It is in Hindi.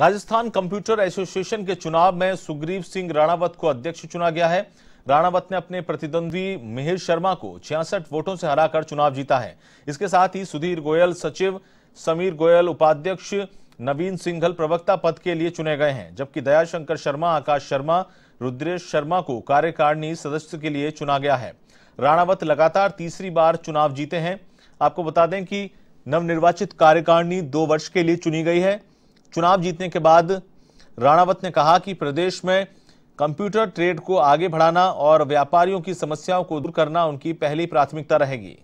राजस्थान कंप्यूटर एसोसिएशन के चुनाव में सुग्रीव सिंह राणावत को अध्यक्ष चुना गया है राणावत ने अपने प्रतिद्वंदी मिहिर शर्मा को छियासठ वोटों से हराकर चुनाव जीता है इसके साथ ही सुधीर गोयल सचिव समीर गोयल उपाध्यक्ष नवीन सिंघल प्रवक्ता पद के लिए चुने गए हैं जबकि दयाशंकर शर्मा आकाश शर्मा रुद्रेश शर्मा को कार्यकारिणी सदस्य के लिए चुना गया है राणावत लगातार तीसरी बार चुनाव जीते हैं आपको बता दें कि नवनिर्वाचित कार्यकारिणी दो वर्ष के लिए चुनी गई है चुनाव जीतने के बाद राणावत ने कहा कि प्रदेश में कंप्यूटर ट्रेड को आगे बढ़ाना और व्यापारियों की समस्याओं को दूर करना उनकी पहली प्राथमिकता रहेगी